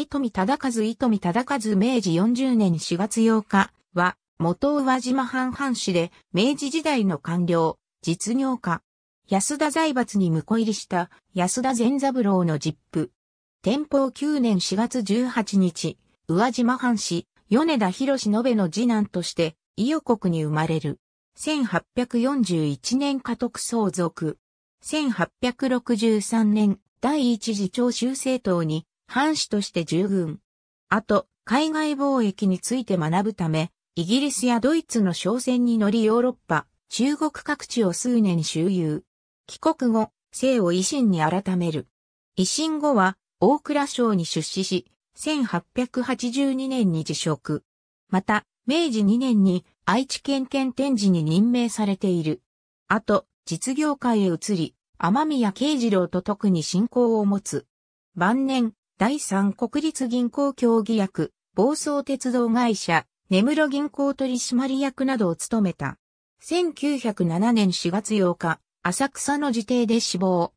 糸見忠和糸見忠和明治40年4月8日は、元宇和島藩藩士で、明治時代の官僚、実業家。安田財閥に婿入りした安田善三郎の実父。天保9年4月18日、宇和島藩士、米田博信べの次男として、伊予国に生まれる。1841年家督相続。1863年、第一次長州政党に藩士として従軍。あと、海外貿易について学ぶため、イギリスやドイツの商船に乗りヨーロッパ、中国各地を数年周遊。帰国後、姓を維新に改める。維新後は、大蔵省に出資し、1882年に辞職。また、明治2年に愛知県県天寺に任命されている。あと、実業界へ移り、天宮慶次郎と特に信仰を持つ。晩年、第三国立銀行協議役、暴走鉄道会社、根室銀行取締役などを務めた。1907年4月8日、浅草の自邸で死亡。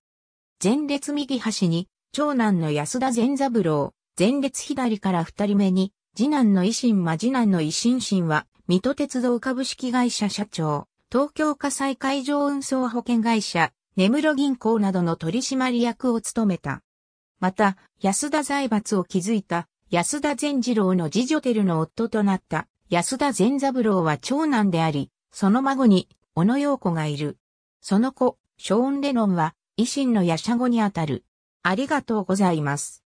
前列右端に、長男の安田善三郎、前列左から二人目に、次男の維新間次男の維新新は、水戸鉄道株式会社社長、東京火災海上運送保険会社、根室銀行などの取締役を務めた。また、安田財閥を築いた安田善次郎の次女テルの夫となった安田善三郎は長男であり、その孫に小野洋子がいる。その子、ショーン・レノンは維新の夜叉後にあたる。ありがとうございます。